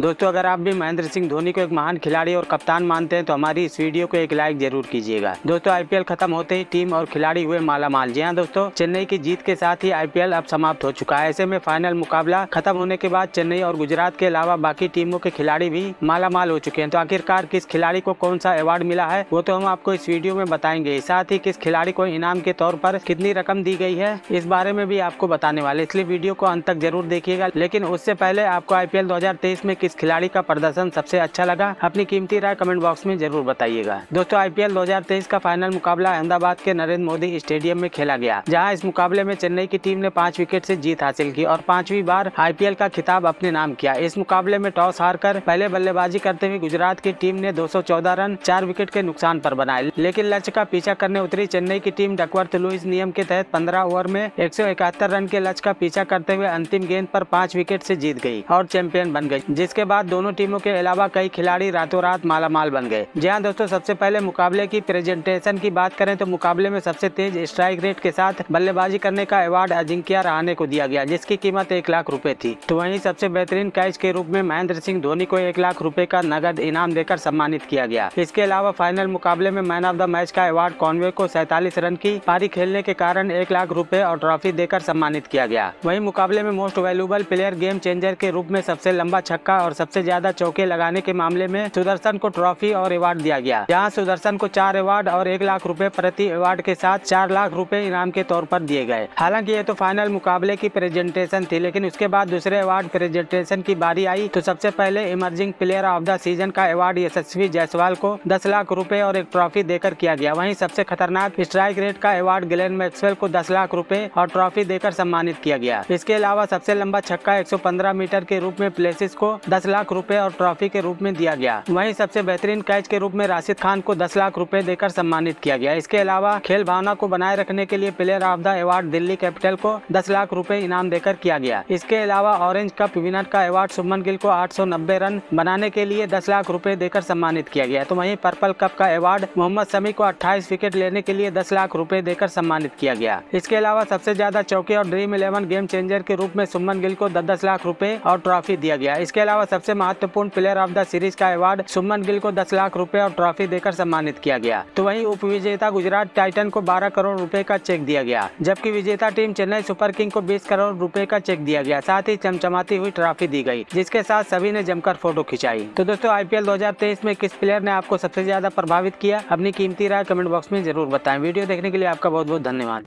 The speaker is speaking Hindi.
दोस्तों अगर आप भी महेंद्र सिंह धोनी को एक महान खिलाड़ी और कप्तान मानते हैं तो हमारी इस वीडियो को एक लाइक जरूर कीजिएगा दोस्तों आईपीएल खत्म होते ही टीम और खिलाड़ी हुए मालामाल जी हाँ दोस्तों चेन्नई की जीत के साथ ही आईपीएल अब समाप्त हो चुका है ऐसे में फाइनल मुकाबला खत्म होने के बाद चेन्नई और गुजरात के अलावा बाकी टीमों के खिलाड़ी भी मालामाल हो चुके हैं तो आखिरकार किस खिलाड़ी को कौन सा अवार्ड मिला है वो तो हम आपको इस वीडियो में बताएंगे साथ ही किस खिलाड़ी को इनाम के तौर पर कितनी रकम दी गई है इस बारे में भी आपको बताने वाले इसलिए वीडियो को अंत तक जरूर देखिएगा लेकिन उससे पहले आपको आईपीएल दो में किस खिलाड़ी का प्रदर्शन सबसे अच्छा लगा अपनी कीमती राय कमेंट बॉक्स में जरूर बताइएगा दोस्तों आईपीएल 2023 का फाइनल मुकाबला अहमदाबाद के नरेंद्र मोदी स्टेडियम में खेला गया जहाँ इस मुकाबले में चेन्नई की टीम ने पाँच विकेट ऐसी जीत हासिल की और पांचवी बार आईपीएल का खिताब अपने नाम किया इस मुकाबले में टॉस हार कर पहले बल्लेबाजी करते हुए गुजरात की टीम ने दो रन चार विकेट के नुकसान आरोप बनाए लेकिन लक्ष्य का पीछा करने उतरी चेन्नई की टीम डकवर्थ लुइस नियम के तहत 15 ओवर में 171 रन के लक्ष्य का पीछा करते हुए अंतिम गेंद पर पांच विकेट से जीत गई और चैंपियन बन गई जिस इसके बाद दोनों टीमों के अलावा कई खिलाड़ी रातों रात मालामाल बन गए जी हाँ दोस्तों सबसे पहले मुकाबले की प्रेजेंटेशन की बात करें तो मुकाबले में सबसे तेज स्ट्राइक रेट के साथ बल्लेबाजी करने का अवार्ड अजिंक्य रहाने को दिया गया जिसकी कीमत एक लाख रूपए थी तो वहीं सबसे बेहतरीन कैच के रूप में महेंद्र सिंह धोनी को एक लाख रूपए का नगद इनाम देकर सम्मानित किया गया इसके अलावा फाइनल मुकाबले में मैन ऑफ द मैच का अवार्ड कॉन्वे को सैतालीस रन की पारी खेलने के कारण एक लाख रूपए और ट्रॉफी देकर सम्मानित किया गया वही मुकाबले में most valuable player game changer के रूप में सबसे लंबा छक्का और सबसे ज्यादा चौके लगाने के मामले में सुदर्शन को ट्रॉफी और अवार्ड दिया गया जहाँ सुदर्शन को चार अवार्ड और एक लाख रूपए प्रति अवार्ड के साथ चार लाख रूपए इनाम के तौर पर दिए गए हालांकि ये तो फाइनल मुकाबले की प्रेजेंटेशन थी लेकिन उसके बाद दूसरे अवार्ड प्रेजेंटेशन की बारी आई तो सबसे पहले emerging player of the season का अवार्ड यशस्वी जायसवाल को दस लाख रूपए और एक ट्रॉफी देकर किया गया वही सबसे खतरनाक स्ट्राइक रेट का अवार्ड ग्लेन मैक्सवेल को दस लाख रूपए और ट्रॉफी देकर सम्मानित किया गया इसके अलावा सबसे लंबा छक्का एक मीटर के रूप में प्लेसिस को दस लाख रुपए और ट्रॉफी के रूप में दिया गया वहीं सबसे बेहतरीन कैच के रूप में राशिद खान को दस लाख रुपए देकर सम्मानित किया गया इसके अलावा खेल भावना को बनाए रखने के लिए player of the award Delhi capital को दस लाख रूपए इनाम देकर किया गया इसके अलावा ऑरेंज कप विनर का अवार्ड सुमन गिल को आठ रन बनाने के लिए दस लाख रूपए देकर सम्मानित किया गया तो वही पर्पल कप का अवार्ड मोहम्मद समी को अट्ठाईस विकेट लेने के लिए दस लाख रूपए देकर सम्मानित किया गया इसके अलावा सबसे ज्यादा चौके और ड्रीम इलेवन गेम चेंजर के रूप में सुमन गिल को दस लाख रूपए और ट्रॉफी दिया गया इसके अलावा अलावा सबसे महत्वपूर्ण प्लेयर ऑफ द सीरीज का अवार्ड सुमन गिल को दस लाख रूपए और ट्रॉफी देकर सम्मानित किया गया तो वही उप विजेता गुजरात टाइटन को बारह करोड़ रूपए का चेक दिया गया जबकि विजेता टीम चेन्नई सुपर किंग को बीस करोड़ रूपए का चेक दिया गया साथ ही चमचमाती हुई ट्रॉफी दी गई जिसके साथ सभी ने जमकर फोटो खिंचाई तो दोस्तों आईपीएल 2023 में किस प्लेयर ने आपको सबसे ज्यादा प्रभावित किया अपनी कीमती राय कमेंट बॉक्स में जरूर बताएं वीडियो देखने के लिए आपका बहुत बहुत धन्यवाद